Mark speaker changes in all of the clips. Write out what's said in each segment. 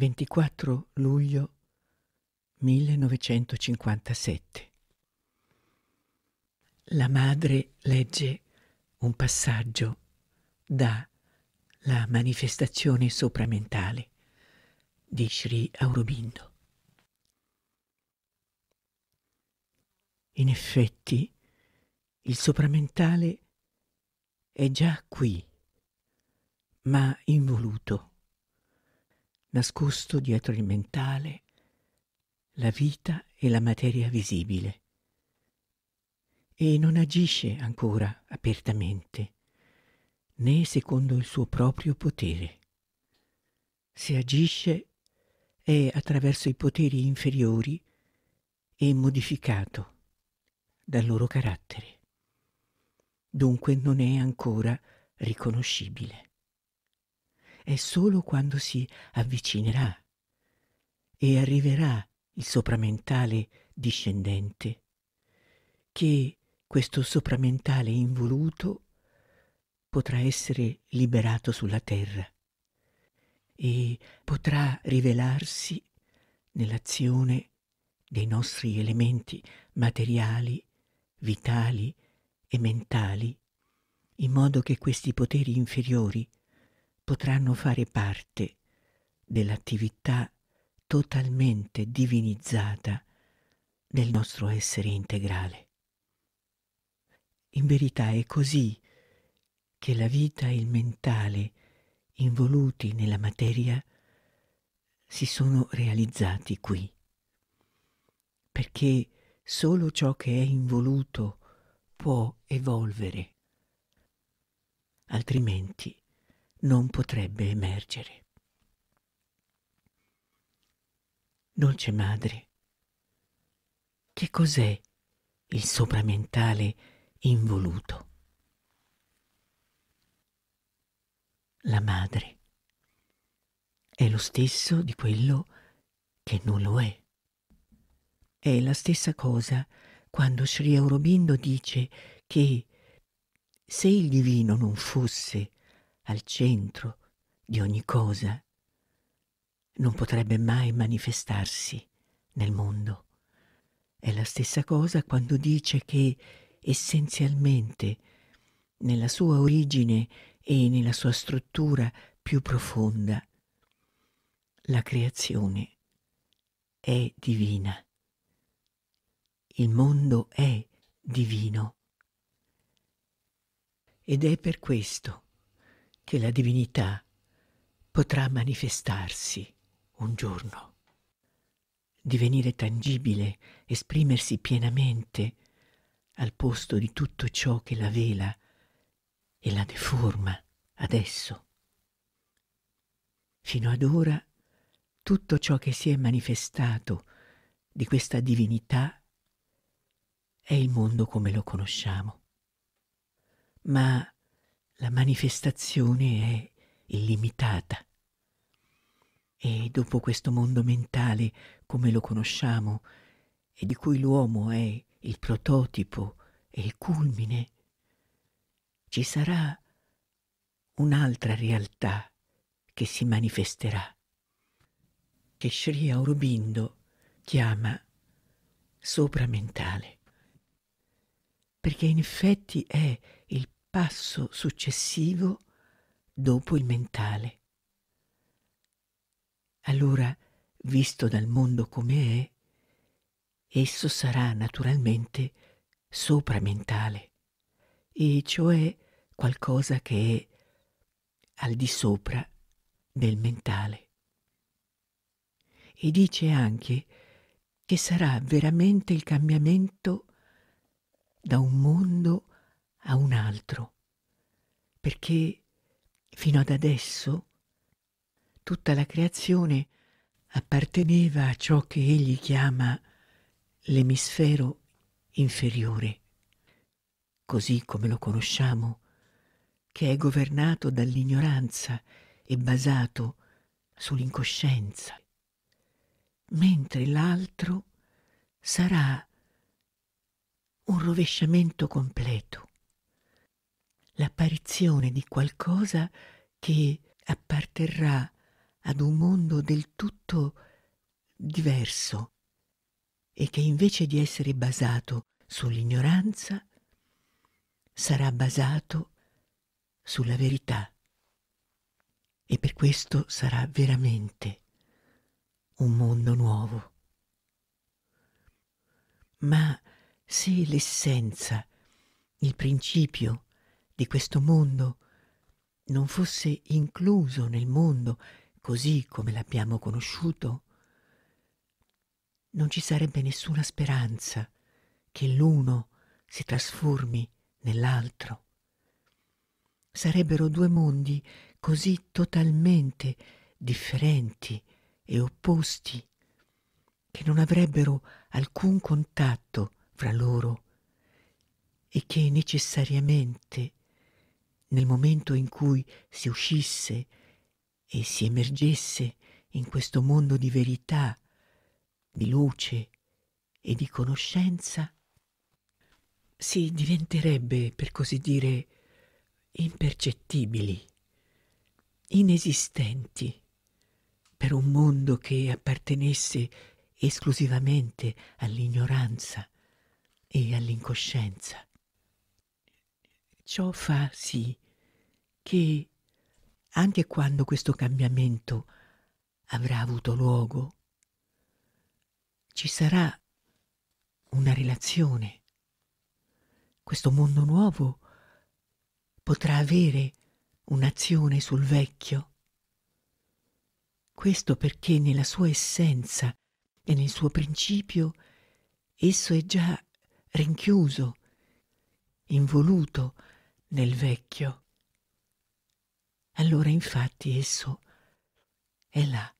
Speaker 1: 24 luglio 1957. La madre legge un passaggio da La manifestazione sopramentale di Sri Aurobindo. In effetti, il sopramentale è già qui, ma involuto nascosto dietro il mentale, la vita e la materia visibile. E non agisce ancora apertamente, né secondo il suo proprio potere. Se agisce è attraverso i poteri inferiori e modificato dal loro carattere. Dunque non è ancora riconoscibile è solo quando si avvicinerà e arriverà il sopramentale discendente, che questo sopramentale involuto potrà essere liberato sulla terra e potrà rivelarsi nell'azione dei nostri elementi materiali, vitali e mentali, in modo che questi poteri inferiori potranno fare parte dell'attività totalmente divinizzata del nostro essere integrale. In verità è così che la vita e il mentale involuti nella materia si sono realizzati qui, perché solo ciò che è involuto può evolvere, altrimenti non potrebbe emergere. Dolce madre, che cos'è il sopramentale involuto? La madre è lo stesso di quello che non lo è. È la stessa cosa quando Sri Aurobindo dice che se il divino non fosse al centro di ogni cosa, non potrebbe mai manifestarsi nel mondo. È la stessa cosa quando dice che essenzialmente nella sua origine e nella sua struttura più profonda la creazione è divina. Il mondo è divino. Ed è per questo che la divinità potrà manifestarsi un giorno, divenire tangibile, esprimersi pienamente al posto di tutto ciò che la vela e la deforma adesso. Fino ad ora tutto ciò che si è manifestato di questa divinità è il mondo come lo conosciamo. Ma la manifestazione è illimitata. E dopo questo mondo mentale come lo conosciamo e di cui l'uomo è il prototipo e il culmine, ci sarà un'altra realtà che si manifesterà, che Sri Aurobindo chiama sopramentale, perché in effetti è il passo successivo dopo il mentale. Allora, visto dal mondo come è, esso sarà naturalmente sopramentale, e cioè qualcosa che è al di sopra del mentale. E dice anche che sarà veramente il cambiamento da un mondo a un altro, perché fino ad adesso tutta la creazione apparteneva a ciò che egli chiama l'emisfero inferiore, così come lo conosciamo, che è governato dall'ignoranza e basato sull'incoscienza, mentre l'altro sarà un rovesciamento completo, l'apparizione di qualcosa che apparterrà ad un mondo del tutto diverso e che invece di essere basato sull'ignoranza sarà basato sulla verità e per questo sarà veramente un mondo nuovo. Ma se l'essenza, il principio, di questo mondo non fosse incluso nel mondo così come l'abbiamo conosciuto, non ci sarebbe nessuna speranza che l'uno si trasformi nell'altro. Sarebbero due mondi così totalmente differenti e opposti che non avrebbero alcun contatto fra loro e che necessariamente nel momento in cui si uscisse e si emergesse in questo mondo di verità, di luce e di conoscenza, si diventerebbe, per così dire, impercettibili, inesistenti, per un mondo che appartenesse esclusivamente all'ignoranza e all'incoscienza. Ciò fa sì che, anche quando questo cambiamento avrà avuto luogo, ci sarà una relazione. Questo mondo nuovo potrà avere un'azione sul vecchio. Questo perché nella sua essenza e nel suo principio esso è già rinchiuso, involuto nel vecchio allora infatti esso è là,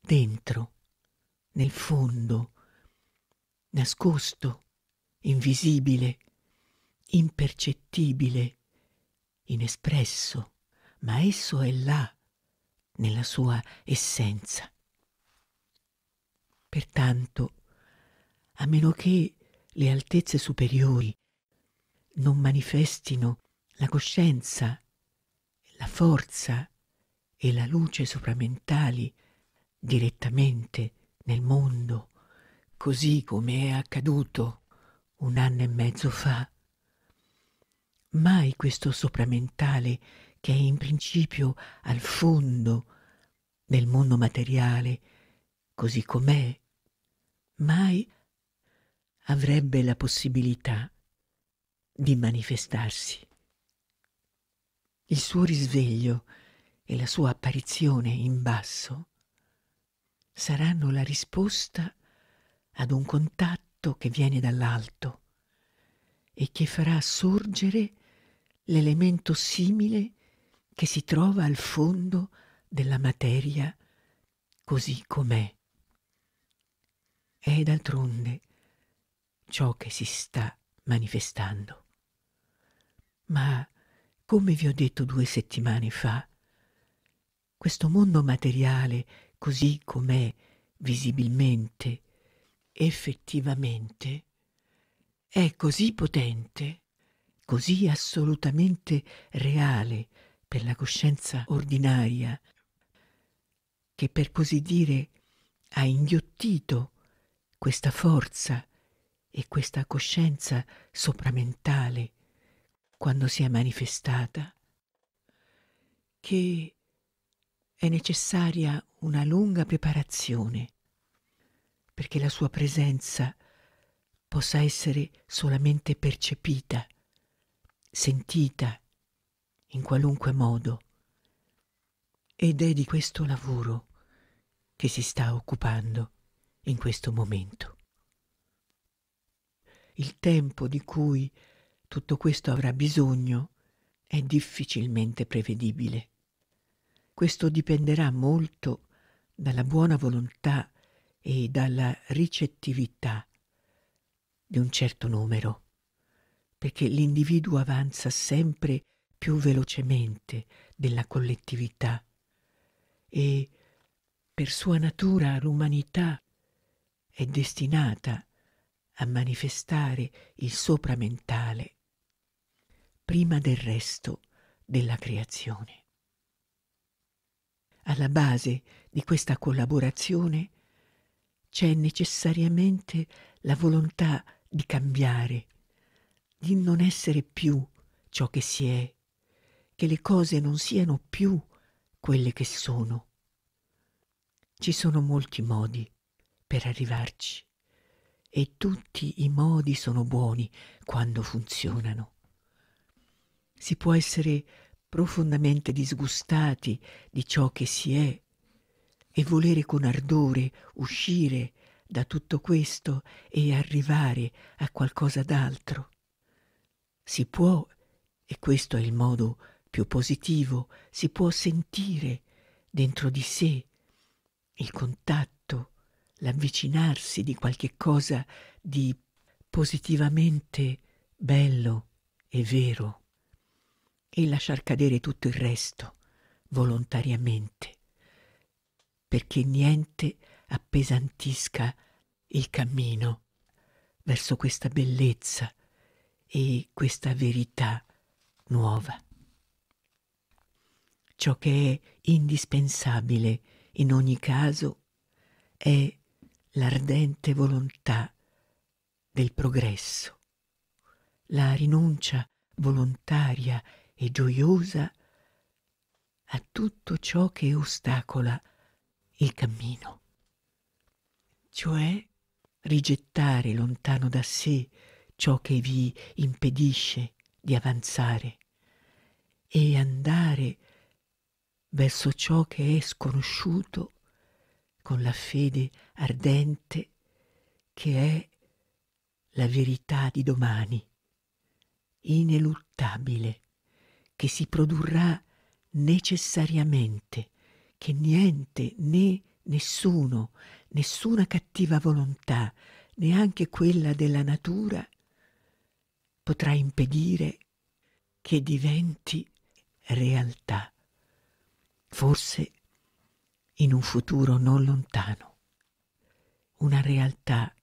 Speaker 1: dentro, nel fondo, nascosto, invisibile, impercettibile, inespresso, ma esso è là, nella sua essenza. Pertanto, a meno che le altezze superiori non manifestino la coscienza la forza e la luce sopramentali direttamente nel mondo, così come è accaduto un anno e mezzo fa. Mai questo sopramentale che è in principio al fondo del mondo materiale, così com'è, mai avrebbe la possibilità di manifestarsi il suo risveglio e la sua apparizione in basso saranno la risposta ad un contatto che viene dall'alto e che farà sorgere l'elemento simile che si trova al fondo della materia così com'è. È d'altronde ciò che si sta manifestando. Ma come vi ho detto due settimane fa, questo mondo materiale, così com'è visibilmente, effettivamente, è così potente, così assolutamente reale per la coscienza ordinaria, che per così dire ha inghiottito questa forza e questa coscienza sopramentale quando si è manifestata, che è necessaria una lunga preparazione perché la sua presenza possa essere solamente percepita, sentita in qualunque modo. Ed è di questo lavoro che si sta occupando in questo momento. Il tempo di cui tutto questo avrà bisogno è difficilmente prevedibile. Questo dipenderà molto dalla buona volontà e dalla ricettività di un certo numero, perché l'individuo avanza sempre più velocemente della collettività e per sua natura l'umanità è destinata a manifestare il sopramentale prima del resto della creazione. Alla base di questa collaborazione c'è necessariamente la volontà di cambiare, di non essere più ciò che si è, che le cose non siano più quelle che sono. Ci sono molti modi per arrivarci e tutti i modi sono buoni quando funzionano si può essere profondamente disgustati di ciò che si è e volere con ardore uscire da tutto questo e arrivare a qualcosa d'altro. Si può, e questo è il modo più positivo, si può sentire dentro di sé il contatto, l'avvicinarsi di qualche cosa di positivamente bello e vero e lasciar cadere tutto il resto volontariamente, perché niente appesantisca il cammino verso questa bellezza e questa verità nuova. Ciò che è indispensabile in ogni caso è l'ardente volontà del progresso, la rinuncia volontaria e gioiosa a tutto ciò che ostacola il cammino, cioè rigettare lontano da sé ciò che vi impedisce di avanzare e andare verso ciò che è sconosciuto con la fede ardente che è la verità di domani, ineluttabile che si produrrà necessariamente, che niente né nessuno, nessuna cattiva volontà, neanche quella della natura, potrà impedire che diventi realtà, forse in un futuro non lontano, una realtà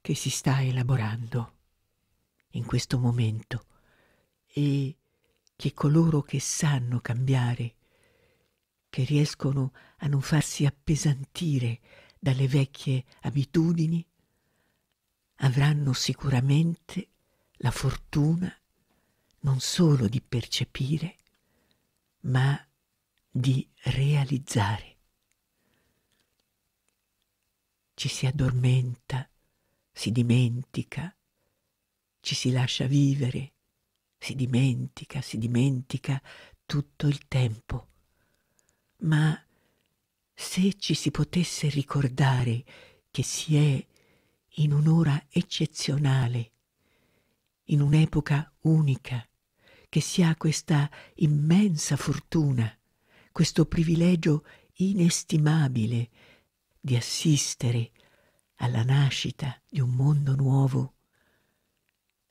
Speaker 1: che si sta elaborando in questo momento e che coloro che sanno cambiare, che riescono a non farsi appesantire dalle vecchie abitudini, avranno sicuramente la fortuna non solo di percepire, ma di realizzare. Ci si addormenta, si dimentica, ci si lascia vivere, si dimentica, si dimentica tutto il tempo. Ma se ci si potesse ricordare che si è in un'ora eccezionale, in un'epoca unica, che si ha questa immensa fortuna, questo privilegio inestimabile di assistere alla nascita di un mondo nuovo,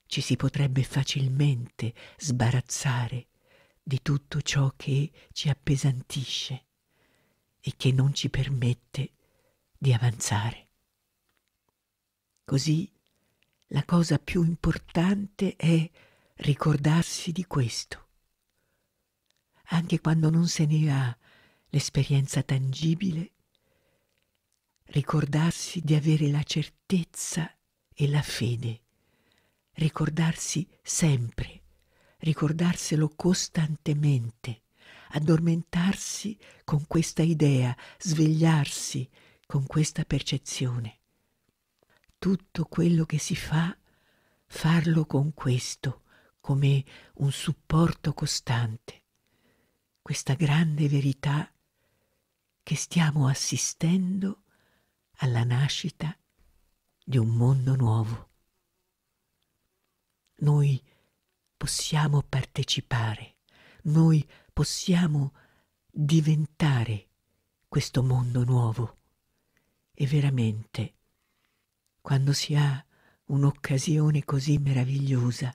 Speaker 1: ci si potrebbe facilmente sbarazzare di tutto ciò che ci appesantisce e che non ci permette di avanzare. Così la cosa più importante è ricordarsi di questo, anche quando non se ne ha l'esperienza tangibile, ricordarsi di avere la certezza e la fede ricordarsi sempre, ricordarselo costantemente, addormentarsi con questa idea, svegliarsi con questa percezione. Tutto quello che si fa, farlo con questo, come un supporto costante. Questa grande verità che stiamo assistendo alla nascita di un mondo nuovo. Noi possiamo partecipare, noi possiamo diventare questo mondo nuovo. E veramente, quando si ha un'occasione così meravigliosa,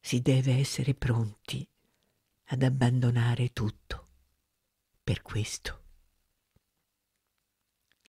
Speaker 1: si deve essere pronti ad abbandonare tutto. Per questo